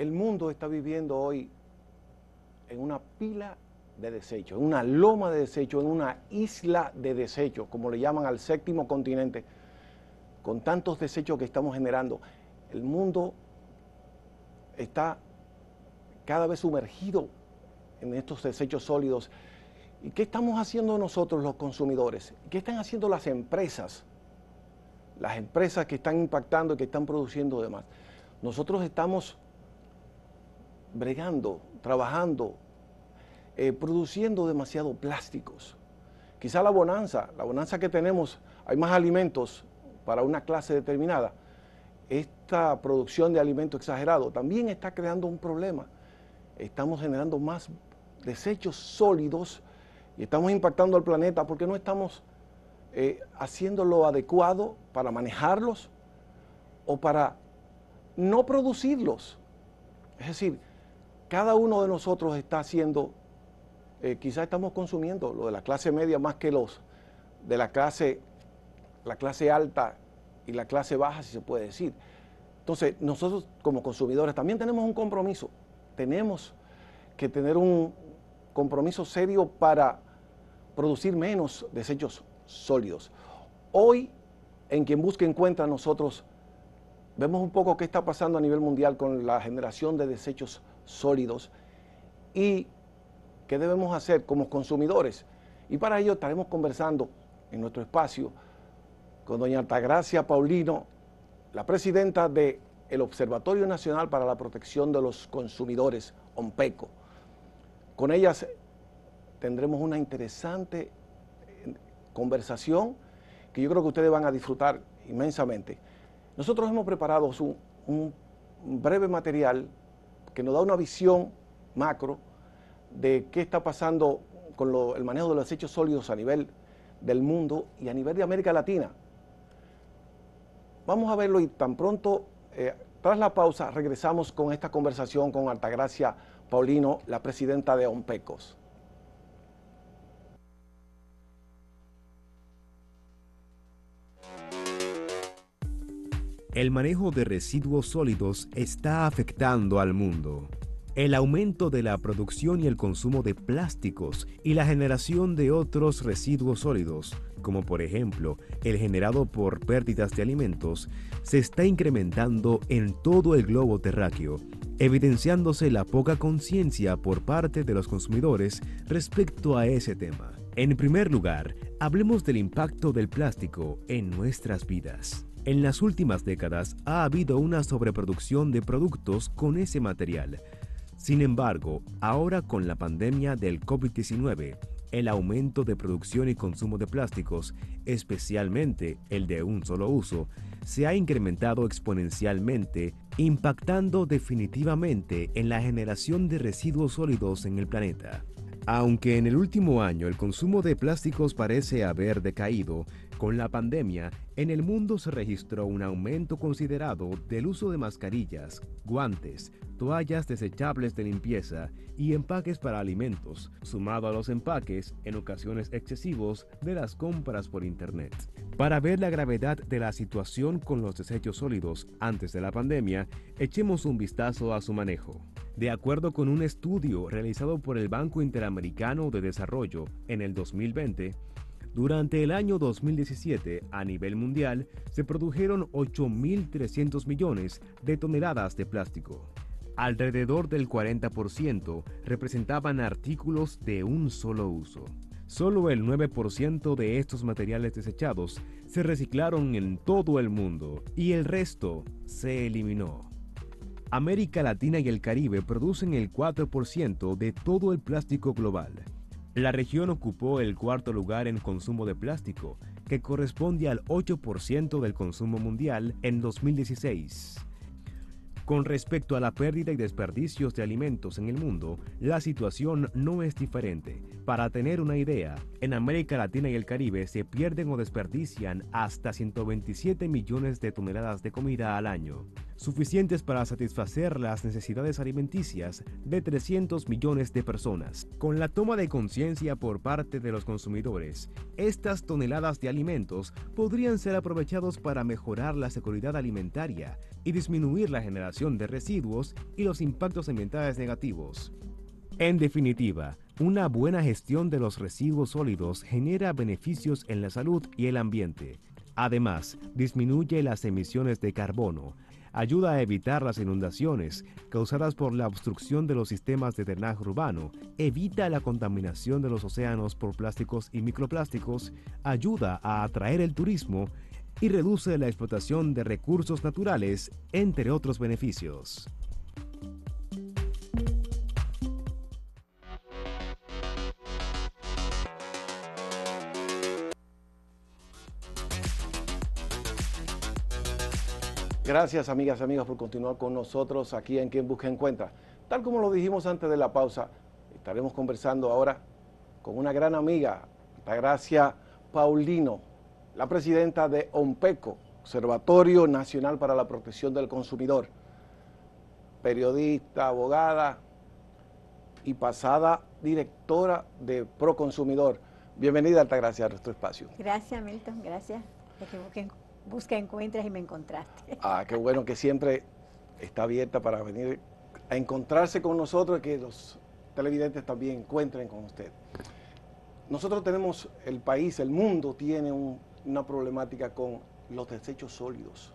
el mundo está viviendo hoy en una pila de desechos, en una loma de desechos, en una isla de desechos, como le llaman al séptimo continente, con tantos desechos que estamos generando. El mundo está cada vez sumergido en estos desechos sólidos. ¿Y qué estamos haciendo nosotros los consumidores? ¿Qué están haciendo las empresas? Las empresas que están impactando y que están produciendo demás. Nosotros estamos bregando, trabajando, eh, produciendo demasiado plásticos. Quizá la bonanza, la bonanza que tenemos, hay más alimentos para una clase determinada. Esta producción de alimento exagerado también está creando un problema. Estamos generando más desechos sólidos y estamos impactando al planeta porque no estamos eh, haciendo lo adecuado para manejarlos o para no producirlos. Es decir, cada uno de nosotros está haciendo, eh, quizás estamos consumiendo lo de la clase media más que los de la clase, la clase alta y la clase baja, si se puede decir. Entonces, nosotros como consumidores también tenemos un compromiso, tenemos que tener un compromiso serio para producir menos desechos sólidos. Hoy, en quien busca encuentra, nosotros vemos un poco qué está pasando a nivel mundial con la generación de desechos sólidos y qué debemos hacer como consumidores. Y para ello estaremos conversando en nuestro espacio con doña Altagracia Paulino, la presidenta del Observatorio Nacional para la Protección de los Consumidores, OMPECO. Con ellas tendremos una interesante eh, conversación que yo creo que ustedes van a disfrutar inmensamente. Nosotros hemos preparado un breve material que nos da una visión macro de qué está pasando con el manejo de los desechos sólidos a nivel del mundo y a nivel de América Latina. Vamos a verlo y tan pronto, eh, tras la pausa, regresamos con esta conversación con Altagracia Paulino, la presidenta de OMPECOS. el manejo de residuos sólidos está afectando al mundo. El aumento de la producción y el consumo de plásticos y la generación de otros residuos sólidos, como por ejemplo el generado por pérdidas de alimentos, se está incrementando en todo el globo terráqueo, evidenciándose la poca conciencia por parte de los consumidores respecto a ese tema. En primer lugar, hablemos del impacto del plástico en nuestras vidas. En las últimas décadas ha habido una sobreproducción de productos con ese material. Sin embargo, ahora con la pandemia del COVID-19, el aumento de producción y consumo de plásticos, especialmente el de un solo uso, se ha incrementado exponencialmente, impactando definitivamente en la generación de residuos sólidos en el planeta. Aunque en el último año el consumo de plásticos parece haber decaído, con la pandemia, en el mundo se registró un aumento considerado del uso de mascarillas, guantes, toallas desechables de limpieza y empaques para alimentos, sumado a los empaques, en ocasiones excesivos, de las compras por Internet. Para ver la gravedad de la situación con los desechos sólidos antes de la pandemia, echemos un vistazo a su manejo. De acuerdo con un estudio realizado por el Banco Interamericano de Desarrollo en el 2020, durante el año 2017, a nivel mundial, se produjeron 8.300 millones de toneladas de plástico. Alrededor del 40% representaban artículos de un solo uso. Solo el 9% de estos materiales desechados se reciclaron en todo el mundo y el resto se eliminó. América Latina y el Caribe producen el 4% de todo el plástico global, la región ocupó el cuarto lugar en consumo de plástico, que corresponde al 8% del consumo mundial en 2016. Con respecto a la pérdida y desperdicios de alimentos en el mundo, la situación no es diferente. Para tener una idea, en América Latina y el Caribe se pierden o desperdician hasta 127 millones de toneladas de comida al año suficientes para satisfacer las necesidades alimenticias de 300 millones de personas. Con la toma de conciencia por parte de los consumidores, estas toneladas de alimentos podrían ser aprovechados para mejorar la seguridad alimentaria y disminuir la generación de residuos y los impactos ambientales negativos. En definitiva, una buena gestión de los residuos sólidos genera beneficios en la salud y el ambiente Además, disminuye las emisiones de carbono, ayuda a evitar las inundaciones causadas por la obstrucción de los sistemas de drenaje urbano, evita la contaminación de los océanos por plásticos y microplásticos, ayuda a atraer el turismo y reduce la explotación de recursos naturales, entre otros beneficios. Gracias, amigas y amigos, por continuar con nosotros aquí en Quien Busca Encuentra. Tal como lo dijimos antes de la pausa, estaremos conversando ahora con una gran amiga, Altagracia Paulino, la presidenta de OMPECO, Observatorio Nacional para la Protección del Consumidor, periodista, abogada y pasada directora de Proconsumidor. Bienvenida, Altagracia, a nuestro espacio. Gracias, Milton, gracias busca, encuentras y me encontraste. Ah, qué bueno que siempre está abierta para venir a encontrarse con nosotros y que los televidentes también encuentren con usted. Nosotros tenemos, el país, el mundo tiene una problemática con los desechos sólidos,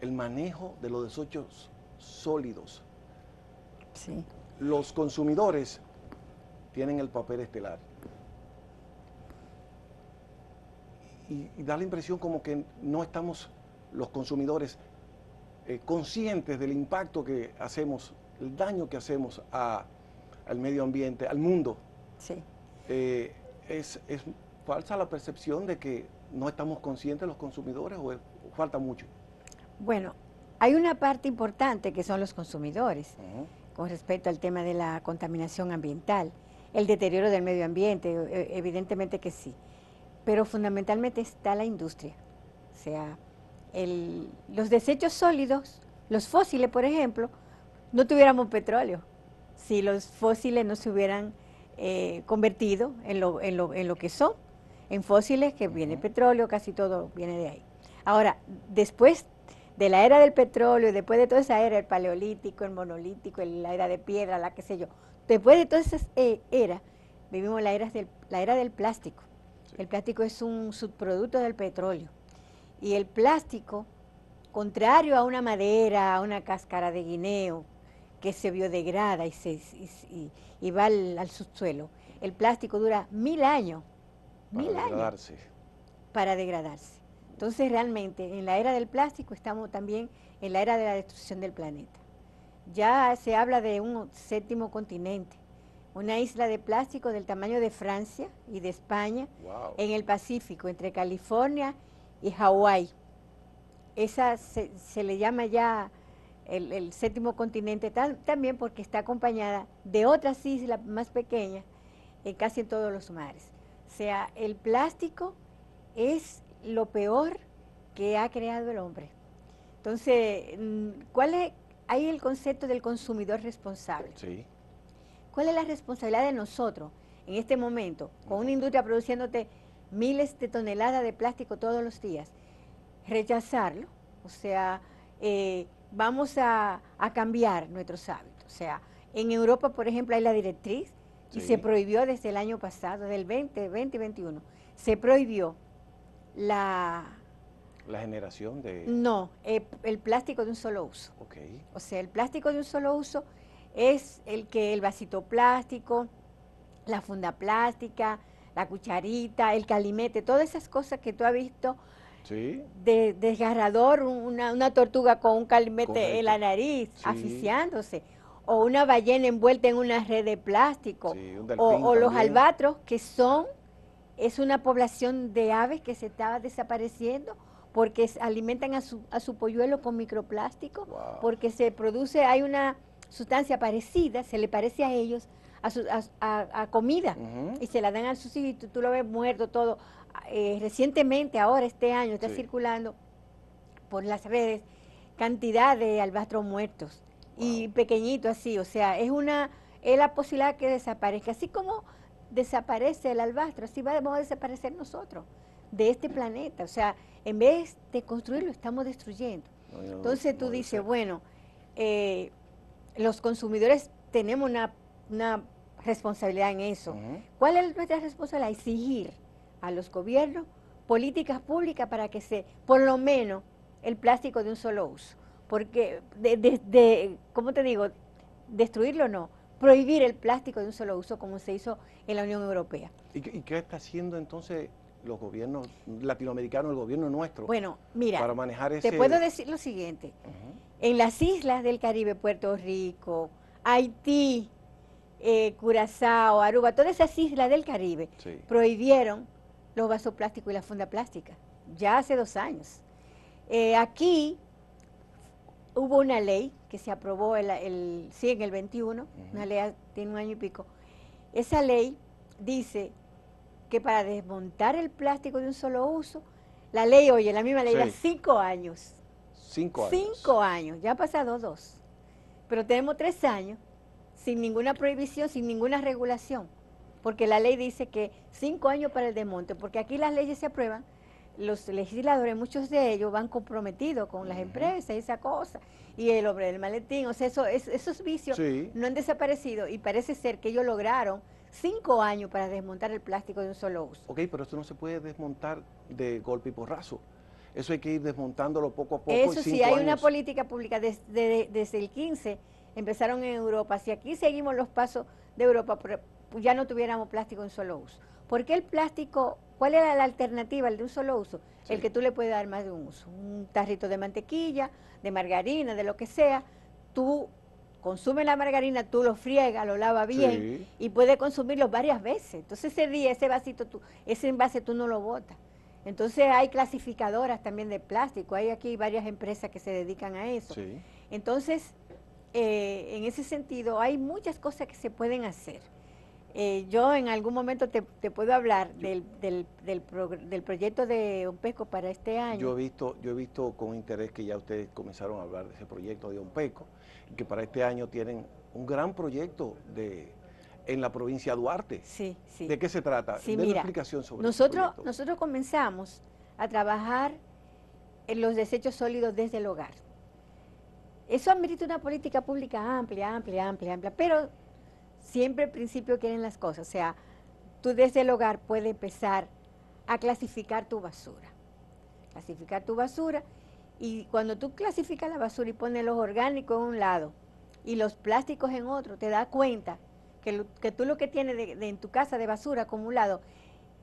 el manejo de los desechos sólidos. Sí. Los consumidores tienen el papel estelar y, da la impresión como que no estamos los consumidores eh, conscientes del impacto que hacemos, el daño que hacemos al medio ambiente, al mundo. Sí. Eh, es, falsa la percepción de que no estamos conscientes los consumidores o, falta mucho? Bueno, hay una parte importante que son los consumidores con respecto al tema de la contaminación ambiental, el deterioro del medio ambiente, eh, evidentemente que sí pero fundamentalmente está la industria. O sea, los desechos sólidos, los fósiles, por ejemplo, no tuviéramos petróleo si los fósiles no se hubieran eh, convertido en lo, en, lo, que son, en fósiles que viene petróleo, casi todo viene de ahí. Ahora, después de la era del petróleo, después de toda esa era, el paleolítico, el monolítico, la era de piedra, la que sé yo, después de toda esa eh, era, vivimos la era, la era del plástico. El plástico es un subproducto del petróleo. Y el plástico, contrario a una madera, a una cáscara de guineo, que se biodegrada y, se, y, va al, subsuelo, el plástico dura mil años. Para degradarse. años. Para degradarse. Entonces realmente en la era del plástico estamos también en la era de la destrucción del planeta. Ya se habla de un séptimo continente una isla de plástico del tamaño de Francia y de España, en el Pacífico, entre California y Hawái. Esa se, le llama ya el, séptimo continente también porque está acompañada de otras islas más pequeñas eh, en casi todos los mares. O sea, el plástico es lo peor que ha creado el hombre. Entonces, mm, ¿cuál es, hay el concepto del consumidor responsable. Sí. ¿Cuál es la responsabilidad de nosotros en este momento, con una industria produciéndote miles de toneladas de plástico todos los días? Rechazarlo, o sea, eh, vamos a, cambiar nuestros hábitos. O sea, en Europa, por ejemplo, hay la directriz y se prohibió desde el año pasado, del 20, 2021, se prohibió la... La generación de... No, eh, el plástico de un solo uso. O sea, el plástico de un solo uso es el que el vasito plástico, la funda plástica, la cucharita, el calimete, todas esas cosas que tú has visto. Sí. De, desgarrador, una, tortuga con un calimete en la nariz, aficiándose, asfixiándose. O una ballena envuelta en una red de plástico. o, los albatros, que son, es una población de aves que se estaba desapareciendo porque alimentan a su, a su polluelo con microplástico, porque se produce, hay una sustancia parecida, se le parece a ellos, a, comida, y se la dan al sus y tú, lo ves muerto todo. Eh, recientemente, ahora este año, está circulando por las redes cantidad de albastros muertos y pequeñitos así, o sea, es una es la posibilidad que desaparezca, así como desaparece el albastro, así vamos a desaparecer nosotros de este planeta, o sea, en vez de construirlo estamos destruyendo. Entonces tú dices, bueno, eh, los consumidores tenemos una, responsabilidad en eso. ¿Cuál es nuestra responsabilidad? Exigir a los gobiernos políticas públicas para que se, por lo menos, el plástico de un solo uso. Porque, de, ¿cómo te digo? Destruirlo no, prohibir el plástico de un solo uso como se hizo en la Unión Europea. y qué está haciendo entonces los gobiernos latinoamericanos, el gobierno nuestro. Bueno, mira, para manejar te puedo decir lo siguiente. En las islas del Caribe, Puerto Rico, Haití, eh, Curazao, Aruba, todas esas islas del Caribe prohibieron los vasos plásticos y la funda plástica, ya hace dos años. Eh, aquí hubo una ley que se aprobó sí, en el 21, una ley tiene un año y pico. Esa ley dice que para desmontar el plástico de un solo uso, la ley, oye, la misma ley sí. cinco años. Cinco años. Cinco años, ya ha pasado dos. Pero tenemos tres años sin ninguna prohibición, sin ninguna regulación. Porque la ley dice que cinco años para el desmonte, porque aquí las leyes se aprueban, los legisladores, muchos de ellos van comprometidos con las empresas y esa cosa, y el hombre del maletín, o sea, eso, esos vicios no han desaparecido y parece ser que ellos lograron cinco años para desmontar el plástico de un solo uso. Ok, pero esto no se puede desmontar de golpe y porrazo. Eso hay que ir desmontándolo poco a poco. Eso sí, hay una política pública desde, el 15, empezaron en Europa. Si aquí seguimos los pasos de Europa, ya no tuviéramos plástico en un solo uso. ¿Por qué el plástico, cuál era la alternativa, el de un solo uso? El que tú le puedes dar más de un uso. Un tarrito de mantequilla, de margarina, de lo que sea. Tú consume la margarina, tú lo friega, lo lava bien y puede consumirlo varias veces. Entonces ese día, ese vasito, tú, ese envase tú no lo botas. Entonces hay clasificadoras también de plástico, hay aquí varias empresas que se dedican a eso. Entonces, eh, en ese sentido, hay muchas cosas que se pueden hacer. Eh, yo en algún momento te, puedo hablar del, del, del, del, proyecto de Onpeco para este año. Yo he, visto, yo he visto con interés que ya ustedes comenzaron a hablar de ese proyecto de y que para este año tienen un gran proyecto de en la provincia de Duarte. Sí, sí. ¿De qué se trata? Sí, mira, sobre nosotros, nosotros comenzamos a trabajar en los desechos sólidos desde el hogar. Eso admite una política pública amplia, amplia, amplia, amplia, pero siempre al principio quieren las cosas. O sea, tú desde el hogar puedes empezar a clasificar tu basura. Clasificar tu basura. Y cuando tú clasificas la basura y pones los orgánicos en un lado y los plásticos en otro, te das cuenta que, tú lo que tienes en tu casa de basura acumulado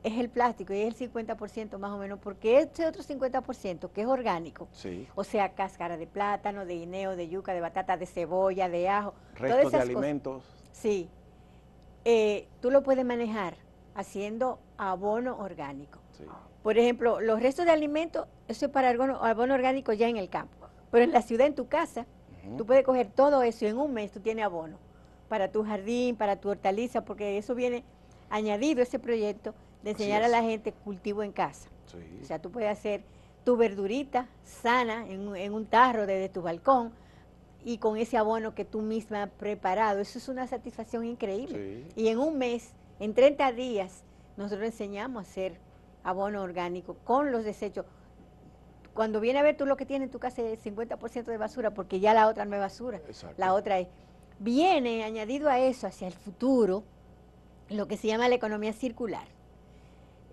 es el plástico y es el 50% más o menos, porque ese otro 50% que es orgánico, o sea, cáscara de plátano, de guineo, de yuca, de batata, de cebolla, de ajo, restos de alimentos. Sí. Eh, tú lo puedes manejar haciendo abono orgánico. Por ejemplo, los restos de alimentos, eso es para abono, orgánico ya en el campo. Pero en la ciudad, en tu casa, tú puedes coger todo eso y en un mes tú tienes abono para tu jardín, para tu hortaliza, porque eso viene añadido ese proyecto de enseñar a la gente cultivo en casa. O sea, tú puedes hacer tu verdurita sana en, en un tarro desde tu balcón, y con ese abono que tú misma has preparado. Eso es una satisfacción increíble. Y en un mes, en 30 días, nosotros enseñamos a hacer abono orgánico con los desechos. Cuando viene a ver tú lo que tienes en tu casa es el 50% de basura, porque ya la otra no es basura. La otra es. Viene añadido a eso, hacia el futuro, lo que se llama la economía circular,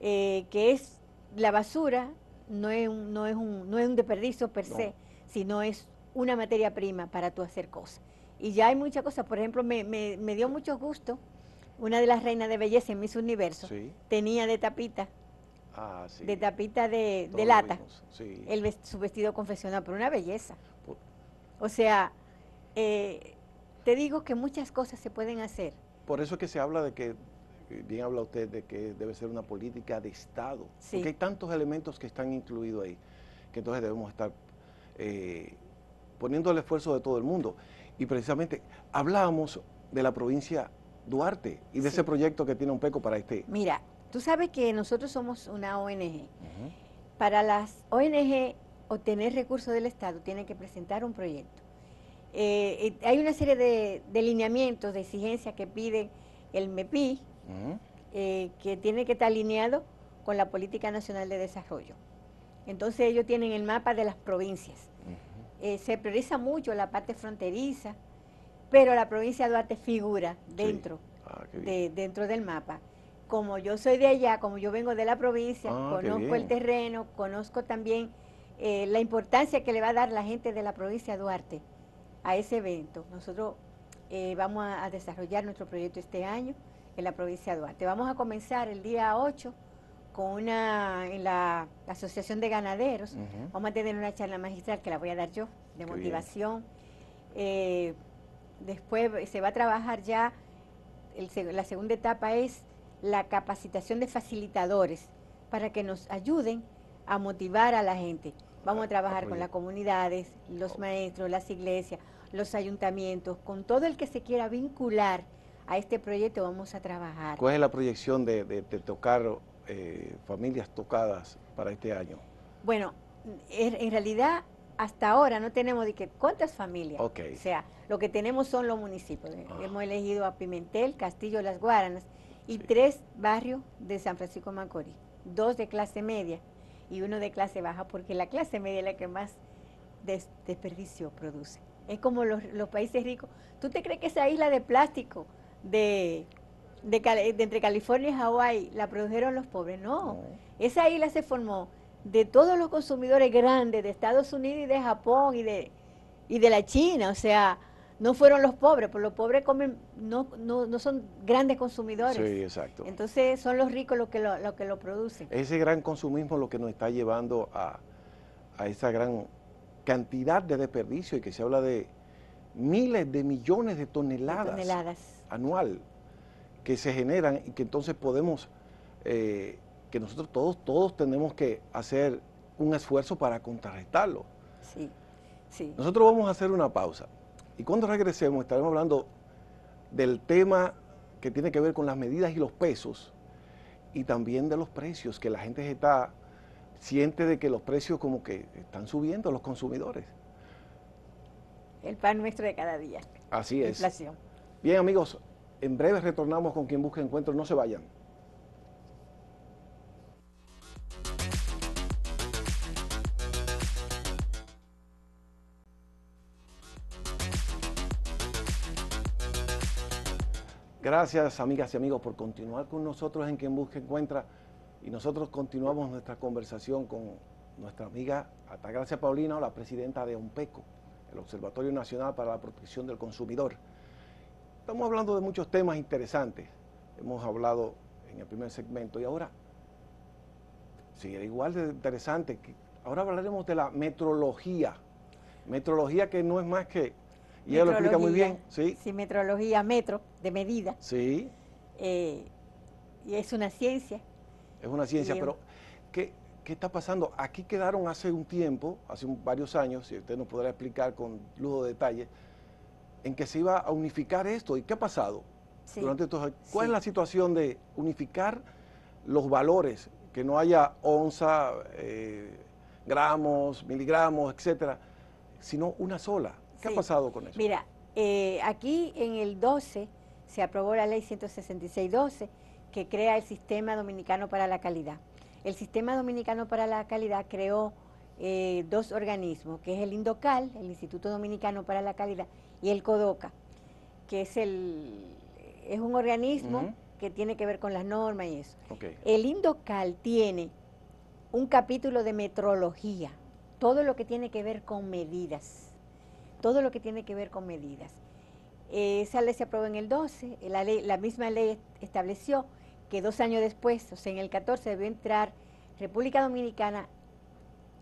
eh, que es la basura, no es un, no es un, no es un desperdicio per se, sino es una materia prima para tú hacer cosas. Y ya hay muchas cosas, por ejemplo, me, dio mucho gusto, una de las reinas de belleza en Miss Universo, tenía de tapita, ah, sí. de tapita de, lata, el, su vestido confesional, por una belleza. O sea, eh, te digo que muchas cosas se pueden hacer. Por eso es que se habla de que bien habla usted de que debe ser una política de Estado, porque hay tantos elementos que están incluidos ahí, que entonces debemos estar eh, poniendo el esfuerzo de todo el mundo. Y precisamente hablábamos de la provincia Duarte y de ese proyecto que tiene un peco para este. Mira, tú sabes que nosotros somos una ONG. Para las ONG obtener recursos del Estado tienen que presentar un proyecto. Eh, eh, hay una serie de, de, lineamientos, de exigencias que pide el MEPI, eh, que tiene que estar alineado con la Política Nacional de Desarrollo. Entonces ellos tienen el mapa de las provincias. Eh, se prioriza mucho la parte fronteriza, pero la provincia de Duarte figura dentro, ah, de, dentro del mapa. Como yo soy de allá, como yo vengo de la provincia, ah, conozco el terreno, conozco también eh, la importancia que le va a dar la gente de la provincia de Duarte a ese evento. Nosotros eh, vamos a, a desarrollar nuestro proyecto este año en la provincia de Duarte. Vamos a comenzar el día 8 con una, en la Asociación de Ganaderos. Vamos a tener una charla magistral que la voy a dar yo, de motivación. Eh, después se va a trabajar ya, la segunda etapa es la capacitación de facilitadores para que nos ayuden a motivar a la gente. Vamos a ah, trabajar con las comunidades, los oh. maestros, las iglesias, los ayuntamientos, con todo el que se quiera vincular a este proyecto vamos a trabajar. ¿Cuál es la proyección de, de, de tocar eh, familias tocadas para este año? Bueno, en, realidad hasta ahora no tenemos de que cuántas familias. O sea, lo que tenemos son los municipios. Ah. Hemos elegido a Pimentel, Castillo, Las Guaranas y tres barrios de San Francisco Macorís, dos de clase media y uno de clase baja, porque la clase media es la que más desperdicio produce. Es como los, los, países ricos. ¿Tú te crees que esa isla de plástico de de, entre California y Hawái la produjeron los pobres, no. Esa isla se formó de todos los consumidores grandes de Estados Unidos y de Japón y de, y de la China, o sea, no fueron los pobres, porque los pobres comen, no, no, no son grandes consumidores. Sí, exacto. Entonces son los ricos los que lo, que lo producen. Ese gran consumismo es lo que nos está llevando a, esa gran cantidad de desperdicio y que se habla de miles de millones de toneladas, anuales toneladas. anual que se generan y que entonces podemos, eh, que nosotros todos, todos tenemos que hacer un esfuerzo para contrarrestarlo. Sí, sí. Nosotros vamos a hacer una pausa y cuando regresemos estaremos hablando del tema que tiene que ver con las medidas y los pesos y también de los precios, que la gente está, siente de que los precios como que están subiendo los consumidores. El pan nuestro de cada día. Así es. Inflación. Bien amigos, en breve retornamos con quien busca encuentro. No se vayan. Gracias, amigas y amigos, por continuar con nosotros en Quien Busca Encuentra. Y nosotros continuamos nuestra conversación con nuestra amiga Atagracia Paulina, la presidenta de OMPECO, el Observatorio Nacional para la Protección del Consumidor. Estamos hablando de muchos temas interesantes. Hemos hablado en el primer segmento y ahora sigue igual de interesante. Ahora hablaremos de la metrología. Metrología que no es más que, y ella lo explica muy bien. Sí, sí metrología, metro, de medida. Sí. Eh, y es una ciencia. Es una ciencia, pero ¿qué, está pasando? Aquí quedaron hace un tiempo, hace varios años, si usted nos podrá explicar con lujo de detalle, en que se iba a unificar esto. ¿Y qué ha pasado? Durante estos, ¿Cuál es la situación de unificar los valores? Que no haya onza, eh, gramos, miligramos, etcétera, sino una sola. ¿Qué ha pasado con eso? Mira, eh, aquí en el 12 se aprobó la ley 166-12 que crea el Sistema Dominicano para la Calidad. El Sistema Dominicano para la Calidad creó eh, dos organismos, que es el INDOCAL, el Instituto Dominicano para la Calidad, y el CODOCA, que es, el, es un organismo que tiene que ver con las normas y eso. El INDOCAL tiene un capítulo de metrología, todo lo que tiene que ver con medidas, todo lo que tiene que ver con medidas. esa ley se aprobó en el 12, la, la misma ley estableció que dos años después, o sea, en el 14, debió entrar República Dominicana,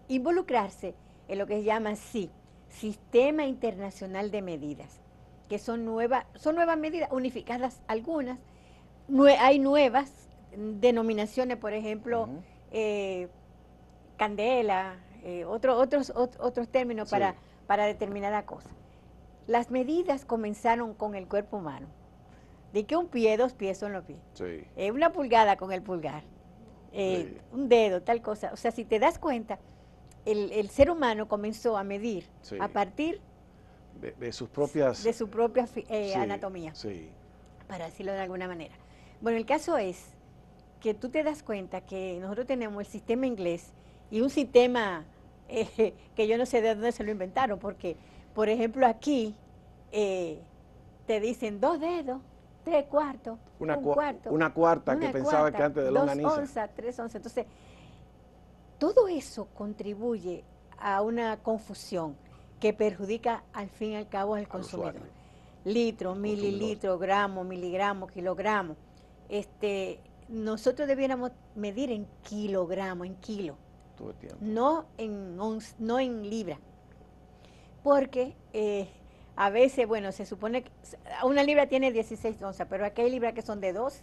involucrarse en lo que se llama sí Sistema Internacional de Medidas, que son, nuevas, son nuevas medidas, unificadas algunas. hay nuevas denominaciones, por ejemplo, eh, candela, eh, otros, otros términos para, para determinada cosa. Las medidas comenzaron con el cuerpo humano. De que un pie, dos pies son los pies. Sí. Eh, una pulgada con el pulgar. Un dedo, tal cosa. O sea, si te das cuenta, el, ser humano comenzó a medir a partir de, sus propias... De su propia eh, anatomía, para decirlo de alguna manera. Bueno, el caso es que tú te das cuenta que nosotros tenemos el sistema inglés y un sistema eh, que yo no sé de dónde se lo inventaron, porque, por ejemplo, aquí eh, te dicen dos dedos, tres cuartos, una un Una cuarta que pensaba que antes de longaniza. Dos onzas, tres onzas. Entonces, todo eso contribuye a una confusión que perjudica al fin y al cabo al, consumidor. Litro, mililitro, gramo, miligramo, kilogramo. Este, nosotros debiéramos medir en kilogramo, en kilo. No en, no en libra. Porque eh, a veces, bueno, se supone que una libra tiene 16 onzas, pero aquí hay libras que son de 12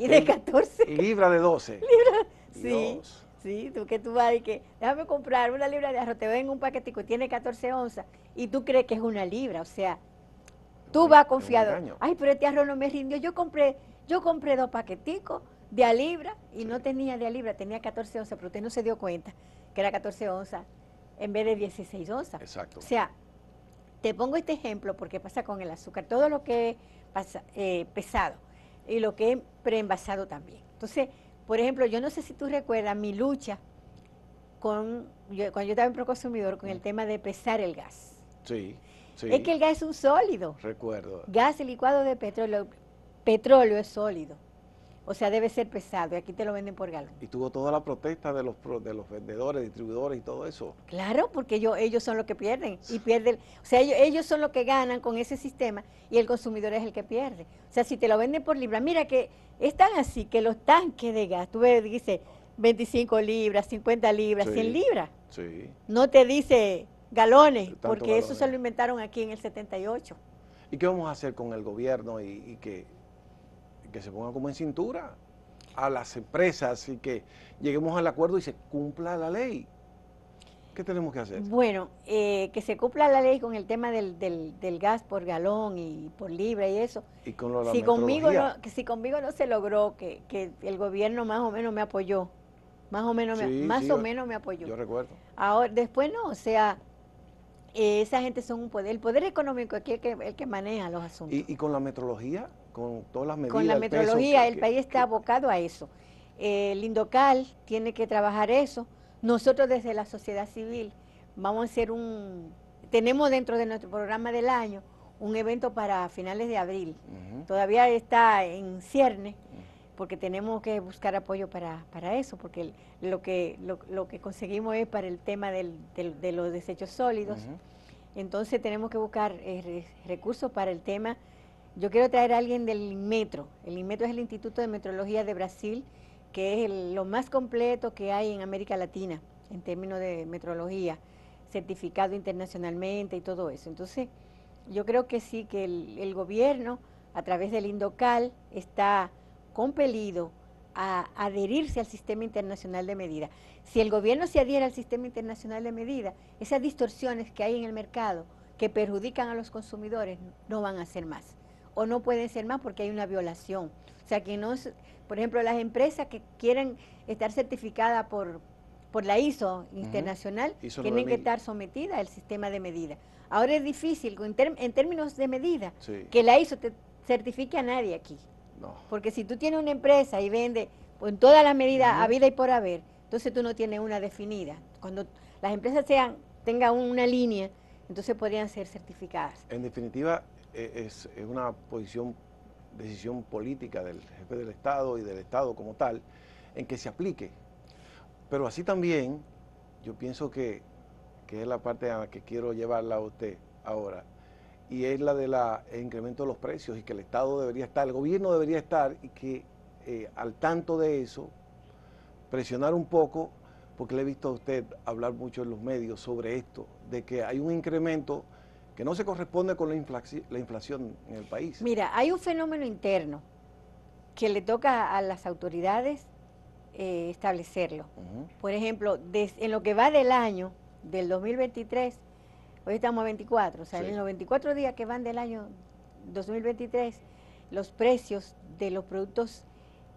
y de 14. Libra de 12. Libra, sí. Sí, tú que tú vas y que, déjame comprar una libra de arroz, te ven un paquetico y tiene 14 onzas y tú crees que es una libra, o sea, tú vas confiado. Ay, pero este arroz no me rindió, yo compré, yo compré dos paqueticos de a libra y no tenía de a libra, tenía 14 onzas, pero usted no se dio cuenta que era 14 onzas en vez de 16 onzas. Exacto. O sea, te pongo este ejemplo porque pasa con el azúcar, todo lo que es eh, pesado y lo que es preenvasado también. Entonces, por ejemplo, yo no sé si tú recuerdas mi lucha con, cuando yo estaba en Proconsumidor con el mm. tema de pesar el gas. Sí, sí. Es que el gas es un sólido. Recuerdo. Gas licuado de petróleo. Petróleo es sólido. O sea, debe ser pesado y aquí te lo venden por galón. Y tuvo toda la protesta de los de los vendedores, distribuidores y todo eso. Claro, porque ellos, son los que pierden y pierden, o sea, ellos, son los que ganan con ese sistema y el consumidor es el que pierde. O sea, si te lo venden por libra, mira que es tan así que los tanques de gas, tú ves, dice 25 libras, 50 libras, 100 libras. Sí. No te dice galones, porque eso se lo inventaron aquí en el 78. ¿Y qué vamos a hacer con el gobierno y, y que que se ponga como en cintura a las empresas y que lleguemos al acuerdo y se cumpla la ley. ¿Qué tenemos que hacer? Bueno, eh, que se cumpla la ley con el tema del, gas por galón y por libra y eso. Y con lo si conmigo no, Si conmigo no se logró, que, el gobierno más o menos me apoyó. Más o menos, me, más o menos me apoyó. Yo recuerdo. Ahora, después no, o sea, eh, esa gente son un poder. El poder económico es el que, el que maneja los asuntos. ¿Y, y con la metrología? con la metrología, el país está abocado a eso. Lindocal eh, el tiene que trabajar eso. Nosotros desde la sociedad civil vamos a hacer un, tenemos dentro de nuestro programa del año un evento para finales de abril. Todavía está en cierne porque tenemos que buscar apoyo para, para eso, porque lo, que, lo, que conseguimos es para el tema del, de los desechos sólidos. Entonces tenemos que buscar eh, recursos para el tema yo quiero traer a alguien del INMETRO. El INMETRO es el Instituto de Metrología de Brasil, que es lo más completo que hay en América Latina en términos de metrología, certificado internacionalmente y todo eso. Entonces, yo creo que sí, que el, el gobierno, a través del INDOCAL, está compelido a adherirse al sistema internacional de medida. Si el gobierno se adhiere al sistema internacional de medida, esas distorsiones que hay en el mercado que perjudican a los consumidores no van a ser más o no pueden ser más porque hay una violación. O sea, que no, es... por ejemplo, las empresas que quieren estar certificadas por, por la ISO internacional tienen que estar sometidas al sistema de medida. Ahora es difícil, en, términos de medida, que la ISO te certifique a nadie aquí. Porque si tú tienes una empresa y vende con todas las medidas a y por haber, entonces tú no tienes una definida. Cuando las empresas sean tengan una línea, entonces podrían ser certificadas. En definitiva, eh, es, una posición, decisión política del jefe del Estado y del Estado como tal, en que se aplique. Pero así también, yo pienso que, es la parte a la que quiero llevarla a usted ahora, y es la del incremento de los precios y que el Estado debería estar, el gobierno debería estar y que eh, al tanto de eso, presionar un poco, porque le he visto a usted hablar mucho en los medios sobre esto, de que hay un incremento que no se corresponde con la inflación, en el país. Mira, hay un fenómeno interno que le toca a las autoridades eh, establecerlo. Por ejemplo, en lo que va del año, del 2023, hoy estamos a 24, o sea, en los 24 días que van del año 2023, los precios de los productos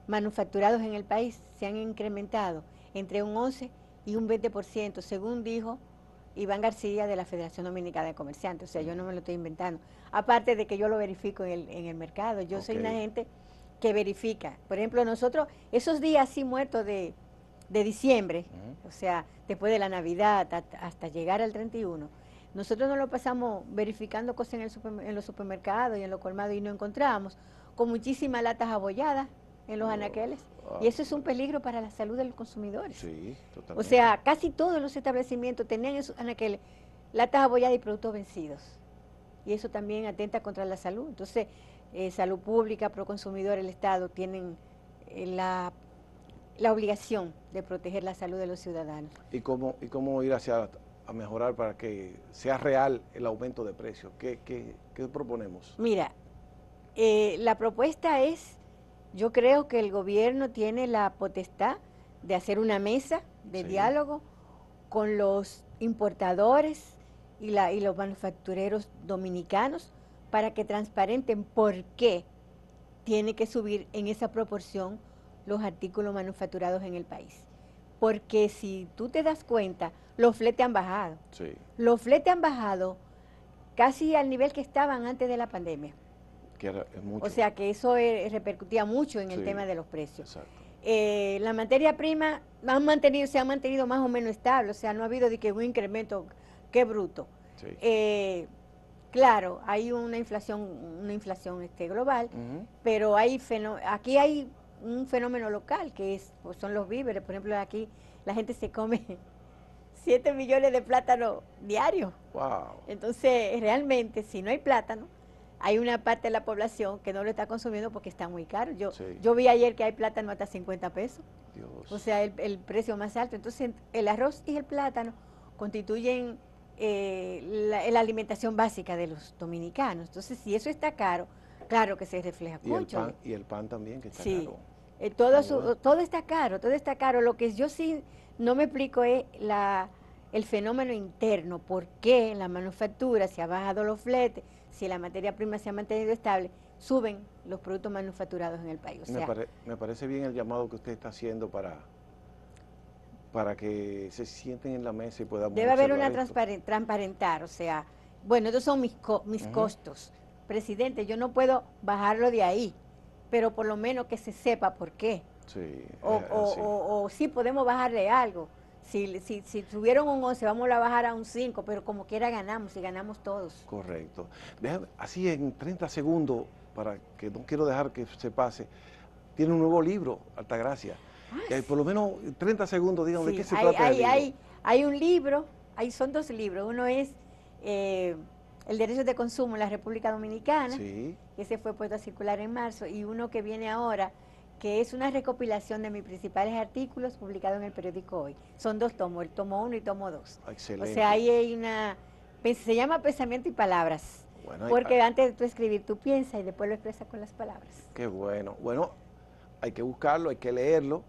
manufacturados en el país se han incrementado entre un 11 y un 20%, según dijo Iván García de la Federación Dominicana de Comerciantes, o sea, yo no me lo estoy inventando. Aparte de que yo lo verifico en el, en el mercado, yo soy una gente que verifica. Por ejemplo, nosotros, esos días así muertos de, de diciembre, o sea, después de la Navidad hasta, llegar al 31, nosotros nos lo pasamos verificando cosas en, el en los supermercados y en los colmados y no encontramos con muchísimas latas abolladas en los anaqueles. Y eso es un peligro para la salud de los consumidores. Sí, totalmente. O sea, casi todos los establecimientos tenían en sus anaqueles latas abolladas y productos vencidos. Y eso también atenta contra la salud. Entonces, eh, salud pública, pro consumidor el Estado tienen eh, la, obligación de proteger la salud de los ciudadanos. ¿Y cómo, y cómo ir hacia a mejorar para que sea real el aumento de precios? ¿Qué, proponemos? Mira, eh, la propuesta es yo creo que el gobierno tiene la potestad de hacer una mesa de diálogo con los importadores y, y los manufactureros dominicanos para que transparenten por qué tiene que subir en esa proporción los artículos manufacturados en el país. Porque si tú te das cuenta, los fletes han bajado. Los fletes han bajado casi al nivel que estaban antes de la pandemia. O sea que eso eh, repercutía mucho en el tema de los precios. Eh, la materia prima han mantenido, se ha mantenido más o menos estable, o sea, no ha habido de que un incremento, que bruto. Eh, claro, hay una inflación, una inflación este, global, pero hay aquí hay un fenómeno local que es, pues, son los víveres. Por ejemplo, aquí la gente se come 7 millones de plátanos diarios. Wow. Entonces, realmente, si no hay plátano, hay una parte de la población que no lo está consumiendo porque está muy caro. Yo, yo vi ayer que hay plátano hasta 50 pesos. O sea, el, precio más alto. Entonces, el arroz y el plátano constituyen eh, la, alimentación básica de los dominicanos. Entonces, si eso está caro, claro que se refleja. Y, el pan, ¿eh? y el pan también, que está caro. Eh, todo, está caro, todo está caro. Lo que yo sí no me explico es el fenómeno interno. ¿Por qué en la manufactura se ha bajado los fletes? si la materia prima se ha mantenido estable, suben los productos manufacturados en el país. me, parece bien el llamado que usted está haciendo para, para que se sienten en la mesa y puedan... Debe haber una transparentar, o sea, bueno, estos son mis, mis costos. Presidente, yo no puedo bajarlo de ahí, pero por lo menos que se sepa por qué. Sí, o, eh, O, o sí podemos bajarle algo si, si, si tuvieron un 11, vamos a bajar a un 5, pero como quiera ganamos y ganamos todos. Correcto. Déjame, así en 30 segundos, para que no quiero dejar que se pase, tiene un nuevo libro, Altagracia. Ah, que hay, por lo menos 30 segundos, digan de qué se trata. Hay, libro. hay, hay un libro, hay, son dos libros. Uno es eh, El Derecho de Consumo en la República Dominicana, que se fue puesto a circular en marzo, y uno que viene ahora, que es una recopilación de mis principales artículos publicados en el periódico Hoy. Son dos tomos, el tomo uno y tomo dos. Ah, excelente. O sea, ahí hay una... Se llama Pensamiento y Palabras. Bueno, porque antes de tú escribir, tú piensas y después lo expresas con las palabras. Qué bueno. Bueno, hay que buscarlo, hay que leerlo.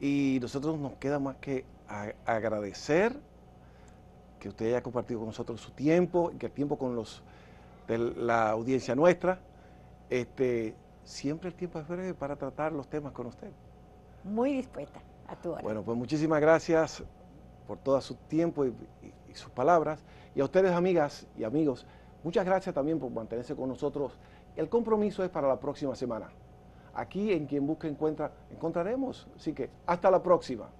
Y nosotros nos queda más que agradecer que usted haya compartido con nosotros su tiempo, y que el tiempo con los de la audiencia nuestra. Este, siempre el tiempo es breve para tratar los temas con usted. Muy dispuesta, a tu Bueno, pues muchísimas gracias por todo su tiempo y, sus palabras. Y a ustedes, amigas y amigos, muchas gracias también por mantenerse con nosotros. El compromiso es para la próxima semana. Aquí en Quien Busca Encuentra encontraremos. Así que hasta la próxima.